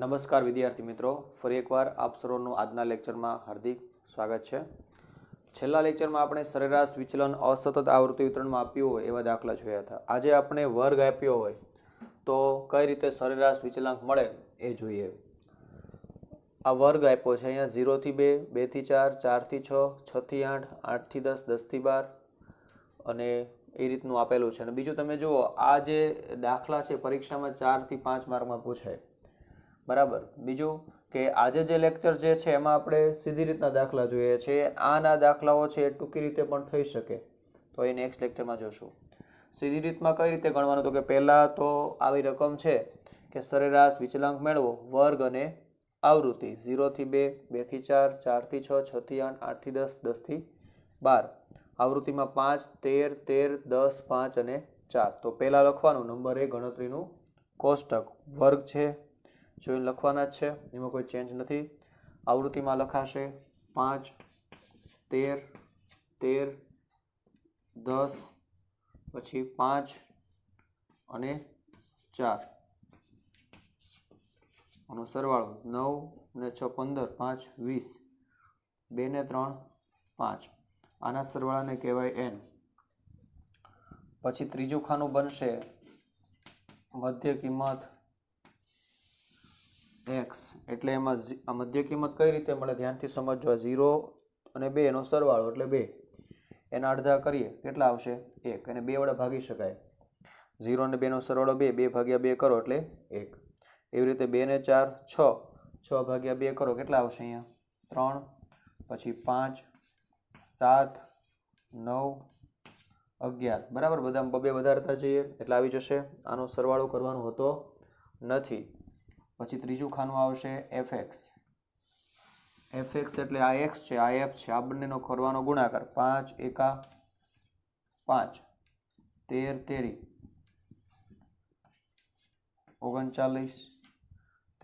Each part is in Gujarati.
નમસ્કાર વિદ્યાર્થી મિત્રો ફરી એકવાર આપ સર્વનું આજના લેક્ચરમાં હાર્દિક સ્વાગત છે છેલ્લા લેક્ચરમાં આપણે સરેરાશ વિચલન અસતત આવૃત્તિ વિતરણમાં આપ્યું હોય એવા દાખલા જોયા હતા આજે આપણે વર્ગ આપ્યો હોય તો કઈ રીતે સરેરાશ વિચલાંક મળે એ જોઈએ આ વર્ગ આપ્યો છે અહીંયા ઝીરોથી બે બેથી ચાર ચારથી છ છથી આઠ આઠથી દસ દસથી બાર અને એ રીતનું આપેલું છે અને બીજું તમે જુઓ આ જે દાખલા છે પરીક્ષામાં ચારથી પાંચ માર્કમાં પૂછાય બરાબર બીજું કે આજે જે લેક્ચર જે છે એમાં આપણે સીધી રીતના દાખલા જોઈએ છે આના દાખલાઓ છે ટૂંકી રીતે પણ થઈ શકે તો એ નેક્સ્ટ લેક્ચરમાં જોશું સીધી રીતમાં કઈ રીતે ગણવાનું તો કે પહેલાં તો આવી રકમ છે કે સરેરાશ વિચલાંક મેળવો વર્ગ અને આવૃત્તિ ઝીરોથી બે બેથી ચાર ચારથી છ છથી આઠ આઠથી દસ દસથી બાર આવૃત્તિમાં પાંચ તેર તેર દસ પાંચ અને ચાર તો પહેલાં લખવાનું નંબર એ ગણતરીનું કોષ્ટક વર્ગ છે જોઈન લખવાના જ છે એમાં કોઈ ચેન્જ નથી આવૃત્તિમાં લખાશે પાંચ તેર તેર દસ પછી પાંચ અને ચાર આનો સરવાળો નવ ને છ પંદર પાંચ વીસ બે ને ત્રણ પાંચ આના સરવાળાને કહેવાય એન પછી ત્રીજું ખાનું બનશે મધ્ય કિંમત એક્સ એટલે એમાં મધ્ય કિંમત કઈ રીતે મળે ધ્યાનથી સમજવા ઝીરો અને બે એનો સરવાળો એટલે બે એના અડધા કરીએ કેટલા આવશે એક અને બે વડે ભાગી શકાય ઝીરો અને બેનો સરવાળો બે બે ભાગ્યા બે કરો એટલે એક એવી રીતે બે ને ચાર છ છ ભાગ્યા બે કરો કેટલા આવશે અહીંયા ત્રણ પછી પાંચ સાત નવ અગિયાર બરાબર બધામાં બબે વધારતા જઈએ એટલે આવી જશે આનો સરવાળો કરવાનો હોતો નથી પછી ત્રીજું ખાનું આવશે એફ એક્સ એફ એક્સ એટલે આ એક્સ છે આ એફ છે આ બંનેનો કરવાનો ગુણાકાર પાંચ એકા પાંચ તેર તેરી ઓગણચાલીસ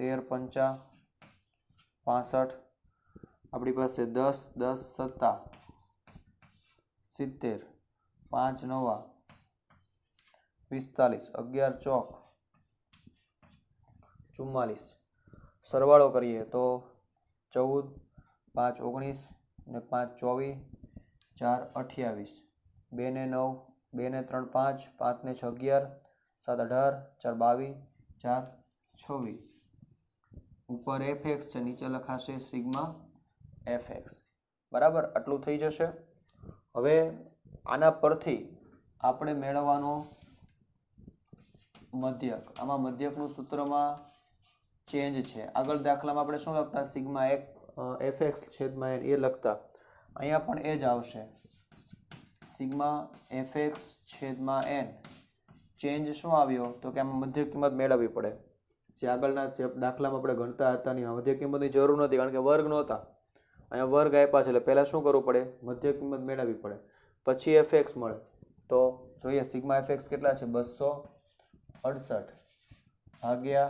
તેર પંચા પાસઠ આપણી પાસે દસ દસ સત્તા સિત્તેર પાંચ નવા પિસ્તાલીસ અગિયાર ચોક ચુમ્માલીસ સરવાળો કરીએ તો ચૌદ પાંચ ઓગણીસ ને પાંચ ચોવીસ ચાર અઠ્યાવીસ બે ને નવ બે ને ત્રણ પાંચ પાંચ ને છ અગિયાર સાત અઢાર ચાર બાવીસ ચાર છવ્વીસ ઉપર એફ એક્સ છે નીચે લખાશે સિગ્મા એફ એક્સ બરાબર આટલું થઈ જશે હવે આના પરથી આપણે મેળવવાનો મધ્યક આમાં મધ્યકનું સૂત્રમાં ચેન્જ છે આગળ દાખલામાં આપણે શું લખતા સિગ્મા એક એફ એક્સ છેદમાં એન એ લખતા અહીંયા પણ એ જ આવશે સિગ્મા એફ એક્સ છેદમાં એન ચેન્જ શું આવ્યો તો કે આમાં મધ્ય કિંમત મેળવવી પડે જે આગળના જે દાખલામાં આપણે ગણતા હતા ની મધ્ય કિંમતની જરૂર નથી કારણ કે વર્ગ નહોતા અહીંયા વર્ગ આપ્યા છે એટલે પહેલાં શું કરવું પડે મધ્ય કિંમત મેળવવી પડે પછી એફ એક્સ મળે તો જોઈએ સિગ્મા એફ એક્સ કેટલા છે બસો અડસઠ ભાગ્યા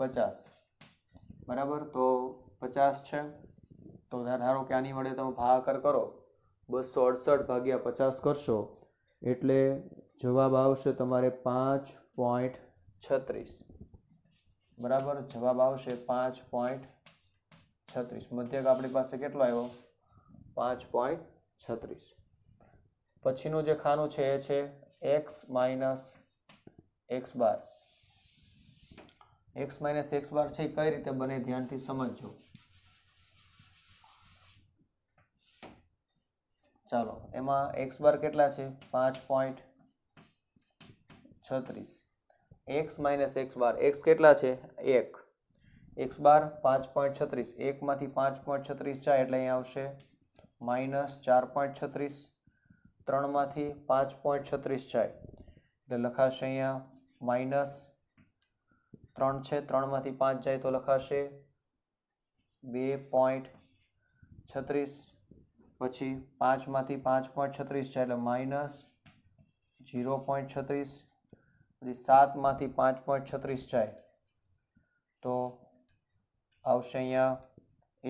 પચાસ બરાબર તો પચાસ છે તો ધારો કે આની વડે તમે ભાગાકાર કરો બસો અડસઠ ભાગ્યા પચાસ કરશો એટલે જવાબ આવશે તમારે પાંચ પોઈન્ટ છત્રીસ બરાબર જવાબ આવશે પાંચ પોઈન્ટ છત્રીસ મધ્યક આપણી પાસે કેટલો આવ્યો પાંચ પોઈન્ટ છત્રીસ પછીનું જે ખાનું છે એ છે x minus x bar x minus x bar છે કઈ રીતે બને ધ્યાનથી સમજજો ચાલો એમાં એક્સ બાર કેટલા છે પાંચ પોઈન્ટ છત્રીસ x minus x bar x કેટલા છે એક એક્સ બાર પાંચ પોઈન્ટ છત્રીસ એકમાંથી પાંચ પોઈન્ટ છત્રીસ જાય એટલે અહીંયા આવશે માઇનસ ચાર પોઈન્ટ છત્રીસ ત્રણમાંથી પાંચ પોઈન્ટ છત્રીસ જાય એટલે લખાશે અહીંયા માઇનસ ત્રણ છે ત્રણમાંથી પાંચ જાય તો લખાશે બે પોઈન્ટ છત્રીસ પછી પાંચમાંથી પાંચ પોઈન્ટ છત્રીસ જાય એટલે માઇનસ જીરો પોઈન્ટ છત્રીસ પછી સાતમાંથી પાંચ પોઈન્ટ છત્રીસ જાય તો આવશે અહીંયા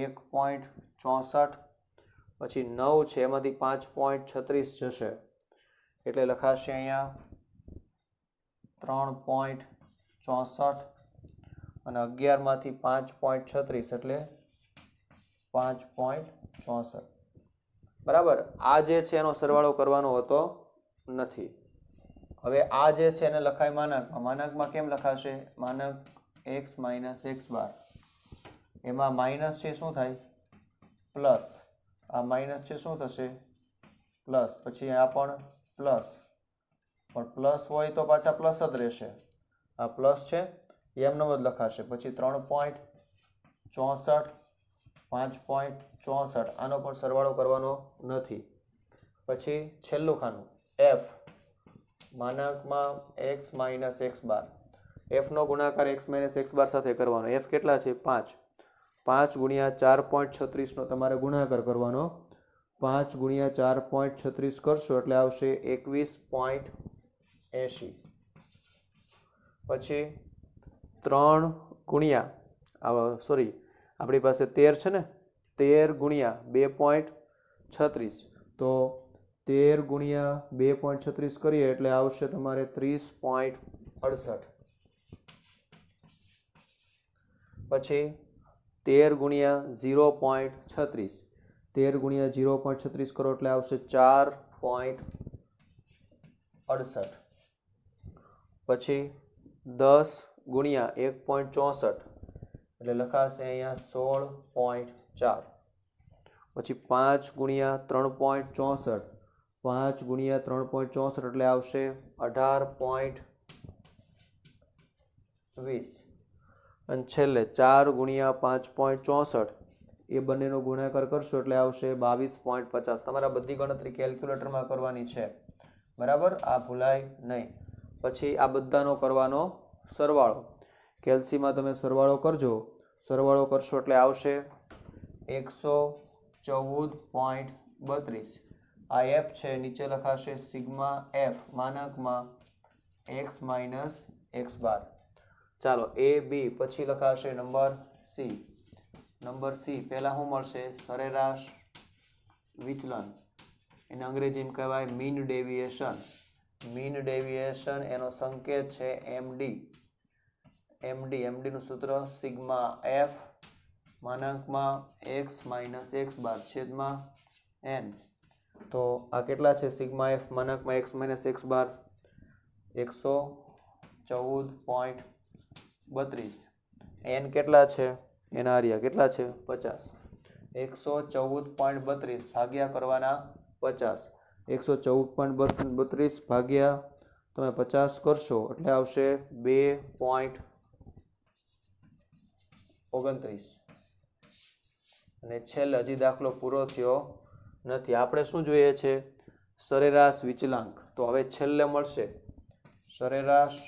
એક પોઈન્ટ ચોસઠ પછી નવ છે એમાંથી પાંચ પોઈન્ટ છત્રીસ જશે એટલે લખાશે અહીંયા ત્રણ પોઈન્ટ ચોસઠ અને અગિયારમાંથી પાંચ પોઈન્ટ છત્રીસ એટલે પાંચ પોઈન્ટ ચોસઠ બરાબર આ જે છે એનો સરવાળો કરવાનો હોતો નથી હવે આ જે છે એને લખાય માનાંકમાં માનાંકમાં કેમ લખાશે માનક એક્સ માઇનસ એક્સ બાર એમાં માઇનસ છે શું થાય પ્લસ આ માઇનસ છે શું થશે પ્લસ પછી આ પણ પ્લસ પણ પ્લસ હોય તો પાછા પ્લસ જ રહેશે આ પ્લસ છે એ એમનો જ લખાશે પછી ત્રણ પોઈન્ટ ચોસઠ પાંચ પોઈન્ટ ચોસઠ આનો પણ સરવાળો કરવાનો નથી પછી છેલ્લું ખાનું એફ માનાંકમાં એક્સ માઇનસ એક્સ બાર એફનો ગુણાકાર એક્સ માઇનસ એક્સ બાર સાથે કરવાનો એફ કેટલા છે પાંચ પાંચ ગુણ્યા ચાર પોઈન્ટ છત્રીસનો તમારે ગુણાકાર કરવાનો પાંચ ગુણ્યા ચાર પોઈન્ટ છત્રીસ કરશો એટલે આવશે એકવીસ પોઈન્ટ એંશી પછી ત્રણ ગુણ્યા સોરી આપણી પાસે તેર છે ને તેર ગુણ્યા બે પોઈન્ટ છત્રીસ તો તેર ગુણ્યા બે પોઈન્ટ છત્રીસ કરીએ એટલે આવશે તમારે ત્રીસ પોઈન્ટ અડસઠ પછી તેર ગુણ્યા ઝીરો પોઈન્ટ છત્રીસ તેર ગુણ્યા ઝીરો પોઈન્ટ છત્રીસ કરો એટલે આવશે ચાર પોઈન્ટ અડસઠ પછી દસ ગુણ્યા એક પોઈન્ટ ચોસઠ એટલે લખાશે અહીંયા સોળ પોઈન્ટ ચાર પછી પાંચ ગુણ્યા ત્રણ પોઈન્ટ ચોસઠ પાંચ ગુણ્યા ત્રણ પોઈન્ટ ચોસઠ એટલે આવશે અઢાર પોઈન્ટ વીસ અને છેલ્લે ચાર ગુણ્યા પાંચ પોઈન્ટ ચોસઠ એ બંનેનો ગુણાકાર કરશો એટલે આવશે બાવીસ પોઈન્ટ પચાસ તમારા બધી ગણતરી કેલ્ક્યુલેટરમાં કરવાની છે બરાબર આ ભૂલાય નહીં પછી આ બધાનો કરવાનો સરવાળો કેલ્સીમાં તમે સરવાળો કરજો સરવાળો કરશો એટલે આવશે એકસો ચૌદ પોઈન્ટ બત્રીસ આ એફ છે નીચે લખાશે સિગ્મા એફ માનકમાં એક્સ માઇનસ એક્સ બાર ચાલો એ બી પછી લખાશે નંબર સી નંબર સી પહેલાં શું મળશે સરેરાશ વિચલન એને અંગ્રેજીમાં કહેવાય મીન ડેવિએશન મીન ડેવિએશન એનો સંકેત છે એમડી એમડી એમડીનું સૂત્ર સિગ્મા એફ માનાંકમાં એક્સ માઇનસ એક્સ બાર છેદમાં એન તો આ કેટલા છે સિગ્મા એફ માનાંકમાં એક્સ માઇનસ એક્સ બાર એકસો ચૌદ પોઈન્ટ બત્રીસ એન કેટલા છે એના આર્યા કેટલા છે પચાસ એકસો ચૌદ પોઈન્ટ બત્રીસ ભાગ્યા કરવાના પચાસ એકસો ચૌદ પોઈન્ટ બત્રીસ ભાગ્યા તમે પચાસ કરશો એટલે આવશે બે પોઈન્ટ ઓગણત્રીસ અને છેલ્લે હજી દાખલો પૂરો થયો નથી આપણે શું જોઈએ છે સરેરાશ વિચલાંક તો હવે છેલ્લે મળશે સરેરાશ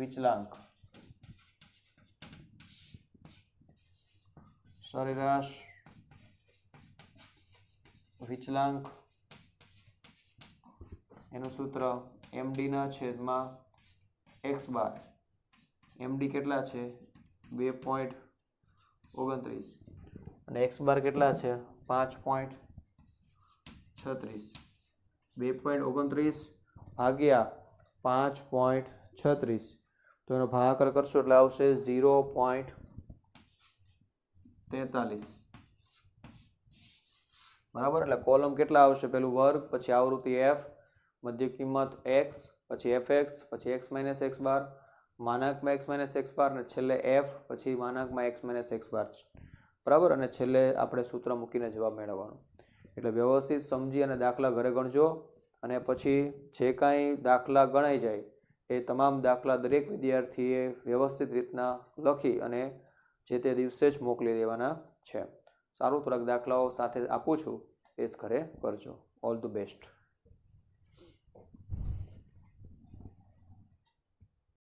વિચલાંક સરેરાશ વિચલાંક એનું સૂત્ર એમડીના છેદમાં એક્સ બાર એમડી કેટલા છે બે પોઈન્ટ ઓગણત્રીસ અને એક્સ બાર કેટલા છે પાંચ પોઈન્ટ છત્રીસ બે પોઈન્ટ ઓગણત્રીસ ભાગ્યા પાંચ પોઈન્ટ છત્રીસ તો એનો ભાગાકાર કરશો એટલે આવશે ઝીરો પોઈન્ટ તેતાલીસ બરાબર એટલે કોલમ કેટલા આવશે પેલું વર્ગ પછી આવૃત્તિ એફ મધ્ય કિંમત એક્સ પછી એફ એક્સ પછી એક્સ માઇનસ એક્સ બાર માનાંકમાં એક્સ માઇનસ એક્સ બાર અને છેલ્લે એફ પછી માનાંકમાં એક્સ માઇનસ એક્સ બાર બરાબર અને છેલ્લે આપણે સૂત્ર મૂકીને જવાબ મેળવવાનો એટલે વ્યવસ્થિત સમજી અને દાખલા ઘરે ગણજો અને પછી જે કાંઈ દાખલા ગણાઈ જાય એ તમામ દાખલા દરેક વિદ્યાર્થીએ વ્યવસ્થિત રીતના લખી અને જે તે દિવસે જ મોકલી દેવાના છે સારું થોડાક દાખલાઓ સાથે આપું છું એ જ ઘરે કરજો ઓલ ધ બેસ્ટ